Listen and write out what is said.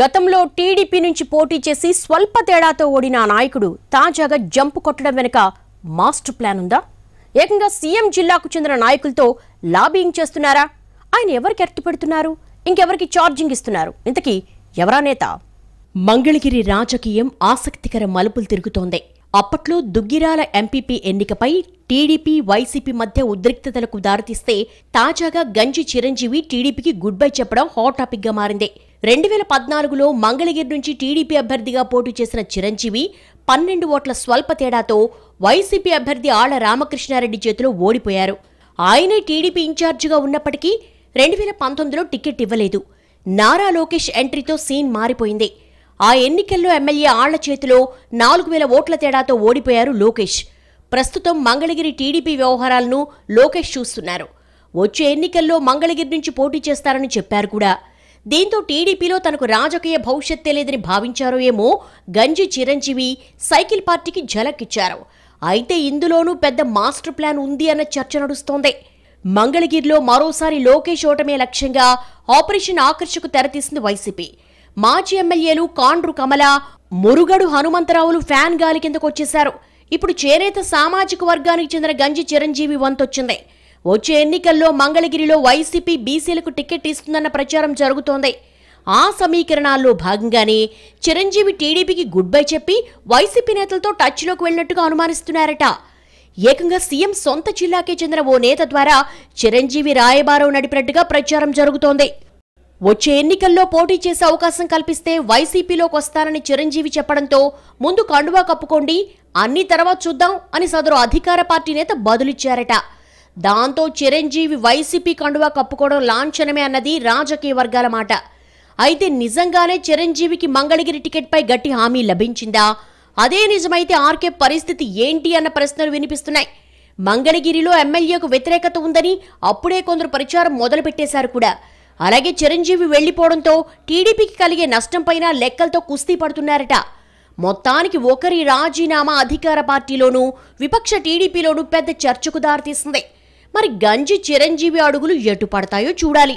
గతంలో టీడీపీ నుంచి పోటీ చేసి స్వల్ప తేడాతో ఓడిన నాయకుడు తాజాగా జంపు కొట్టడం వెనుక మాస్టర్ ప్లాన్ ఉందా ఏకంగా సీఎం జిల్లాకు చెందిన నాయకులతో లాబింగ్ చేస్తున్నారా ఆయన ఎవరికి పెడుతున్నారు ఇంకెవరికి ఛార్జింగ్ ఇస్తున్నారు ఇంతకీ ఎవరా నేత మంగళగిరి రాజకీయం ఆసక్తికర మలుపులు తిరుగుతోంది అప్పట్లో దుగ్గిరాల ఎంపీపీ ఎన్నికపై టీడీపీ వైసీపీ మధ్య ఉద్రిక్తతలకు దారితీస్తే తాజాగా గంజి చిరంజీవి టీడీపీకి గుడ్ బై చెప్పడం హాట్ టాపిక్గా మారింది రెండు వేల పద్నాలుగులో మంగళగిరి నుంచి టీడీపీ అభ్యర్థిగా పోటీ చేసిన చిరంజీవి పన్నెండు ఓట్ల స్వల్ప తేడాతో వైసీపీ అభ్యర్థి ఆళ్ల రామకృష్ణారెడ్డి చేతిలో ఓడిపోయారు ఆయనే టీడీపీ ఇన్ఛార్జిగా ఉన్నప్పటికీ రెండు వేల పంతొమ్మిదిలో టికెట్ ఇవ్వలేదు నారా లోకేష్ ఎంట్రీతో సీన్ మారిపోయింది ఆ ఎన్నికల్లో ఎమ్మెల్యే ఆళ్ల చేతిలో నాలుగు వేల ఓట్ల తేడాతో ఓడిపోయారు లోకేష్ ప్రస్తుతం మంగళగిరి టీడీపీ వ్యవహారాలను లోకేష్ చూస్తున్నారు వచ్చే ఎన్నికల్లో మంగళగిరి నుంచి పోటీ చేస్తారని చెప్పారు కూడా దీంతో టీడీపీలో తనకు రాజకీయ భవిష్యత్ తెలియదని భావించారో ఏమో గంజి చిరంజీవి సైకిల్ పార్టీకి జలకిచ్చారు అయితే ఇందులోనూ పెద్ద మాస్టర్ ప్లాన్ ఉంది అన్న చర్చ నడుస్తోంది మంగళగిరిలో మరోసారి లోకేష్ ఓటమే లక్ష్యంగా ఆపరేషన్ ఆకర్షకు తెరతీసింది వైసీపీ మాజీ ఎమ్మెల్యేలు కాండ్రు కమల మురుగడు హనుమంతరావులు ఫ్యాన్ గాలి కిందకొచ్చేశారు ఇప్పుడు చేనేత సామాజిక వర్గానికి చెందిన గంజి చిరంజీవి వంతొచ్చింది వచ్చే ఎన్నికల్లో మంగళగిరిలో వైసీపీ బీసీలకు టికెట్ ఇస్తుందన్న ప్రచారం జరుగుతోంది ఆ సమీకరణాల్లో భాగంగానే చిరంజీవి టీడీపీకి గుడ్ బై చెప్పి వైసీపీ నేతలతో టచ్లోకి వెళ్ళినట్టుగా అనుమానిస్తున్నారట ఏకంగా సీఎం సొంత జిల్లాకే చెందిన ఓ నేత ద్వారా చిరంజీవి రాయబారం నడిపినట్టుగా ప్రచారం జరుగుతోంది వచ్చే ఎన్నికల్లో పోటీ చేసే అవకాశం కల్పిస్తే వైసీపీలోకి వస్తానని చిరంజీవి చెప్పడంతో ముందు కండువా కప్పుకోండి అన్ని తర్వాత చూద్దాం అని సదరు అధికార పార్టీ నేత బదులిచ్చారట దాంతో చిరంజీవి వైసీపీ కండువా కప్పుకోవడం లాంఛనమే అన్నది రాజకీయ వర్గాల మాట అయితే నిజంగానే చిరంజీవికి మంగళగిరి టికెట్పై గట్టి హామీ లభించిందా అదే నిజమైతే ఆర్కే పరిస్థితి ఏంటి అన్న ప్రశ్నలు వినిపిస్తున్నాయి మంగళగిరిలో ఎమ్మెల్యేకు వ్యతిరేకత ఉందని అప్పుడే కొందరు ప్రచారం మొదలుపెట్టేశారు కూడా అలాగే చిరంజీవి వెళ్లిపోవడంతో టీడీపీకి కలిగే నష్టంపైన లెక్కలతో కుస్తీ పడుతున్నారట మొత్తానికి ఒకరి రాజీనామా అధికార పార్టీలోనూ విపక్ష టీడీపీలోనూ పెద్ద చర్చకు దారితీసింది మరి గంజి చిరంజీవి అడుగులు ఎటు పడతాయో చూడాలి